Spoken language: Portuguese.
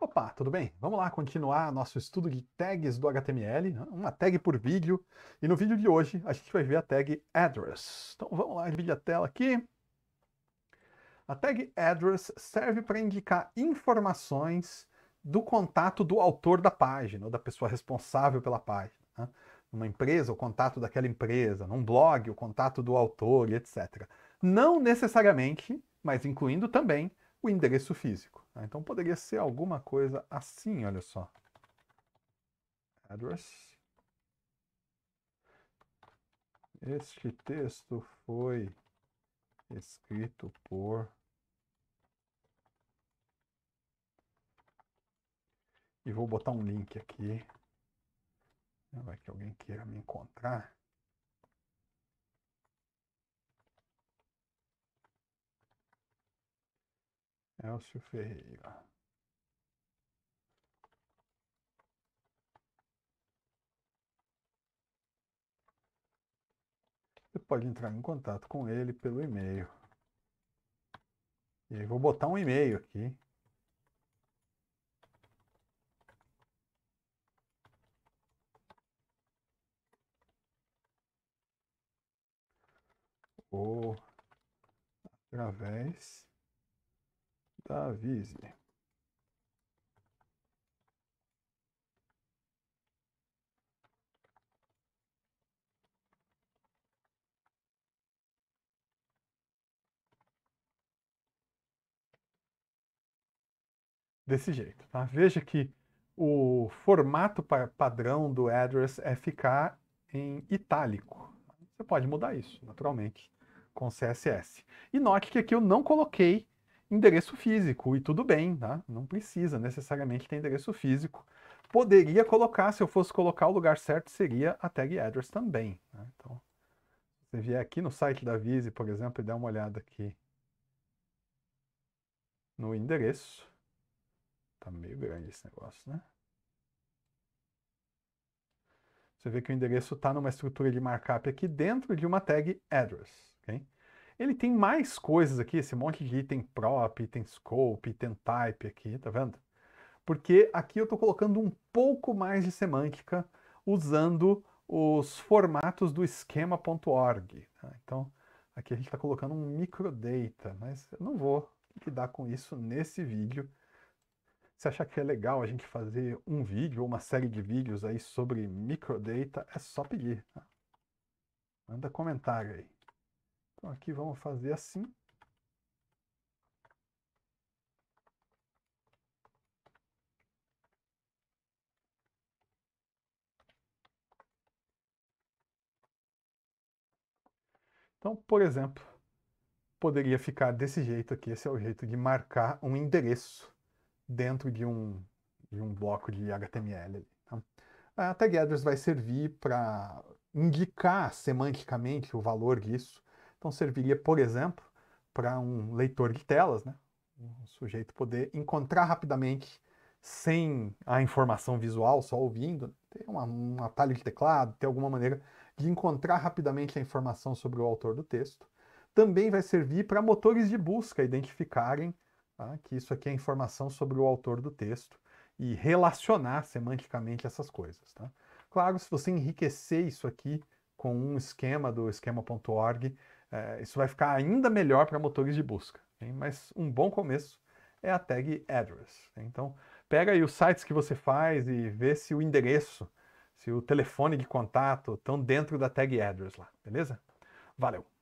Opa, tudo bem? Vamos lá continuar nosso estudo de tags do HTML, né? uma tag por vídeo. E no vídeo de hoje a gente vai ver a tag address. Então vamos lá, divide a tela aqui. A tag address serve para indicar informações do contato do autor da página, ou da pessoa responsável pela página. Né? Numa empresa, o contato daquela empresa, num blog, o contato do autor, etc. Não necessariamente, mas incluindo também o endereço físico. Tá? Então poderia ser alguma coisa assim, olha só. Address. Este texto foi escrito por e vou botar um link aqui. Vai que alguém queira me encontrar. Elcio Ferreira. Você pode entrar em contato com ele pelo e-mail. E aí vou botar um e-mail aqui. Ou através Davise. Tá, Desse jeito, tá? Veja que o formato padrão do address é ficar em itálico. Você pode mudar isso, naturalmente, com CSS. E note que aqui eu não coloquei endereço físico, e tudo bem, tá? Não precisa necessariamente ter endereço físico. Poderia colocar, se eu fosse colocar o lugar certo, seria a tag address também. Né? Então, se você vier aqui no site da Vise, por exemplo, e der uma olhada aqui no endereço. Tá meio grande esse negócio, né? Você vê que o endereço está numa estrutura de markup aqui dentro de uma tag address. Okay? Ele tem mais coisas aqui, esse monte de item prop, item scope, item type aqui, tá vendo? Porque aqui eu estou colocando um pouco mais de semântica usando os formatos do esquema.org. Tá? Né? Então, aqui a gente está colocando um microdata, mas eu não vou lidar com isso nesse vídeo. Se achar que é legal a gente fazer um vídeo ou uma série de vídeos aí sobre microdata, é só pedir. Tá? Manda comentário aí. Então aqui vamos fazer assim. Então, por exemplo, poderia ficar desse jeito aqui. Esse é o jeito de marcar um endereço dentro de um, de um bloco de HTML. Tá? A tag address vai servir para indicar semanticamente o valor disso então serviria, por exemplo, para um leitor de telas, né? um sujeito poder encontrar rapidamente, sem a informação visual, só ouvindo, ter uma, um atalho de teclado, ter alguma maneira de encontrar rapidamente a informação sobre o autor do texto. Também vai servir para motores de busca identificarem tá? que isso aqui é informação sobre o autor do texto e relacionar semanticamente essas coisas. Tá? Claro, se você enriquecer isso aqui com um esquema do esquema.org, é, isso vai ficar ainda melhor para motores de busca. Hein? Mas um bom começo é a tag address. Né? Então, pega aí os sites que você faz e vê se o endereço, se o telefone de contato estão dentro da tag address lá, beleza? Valeu!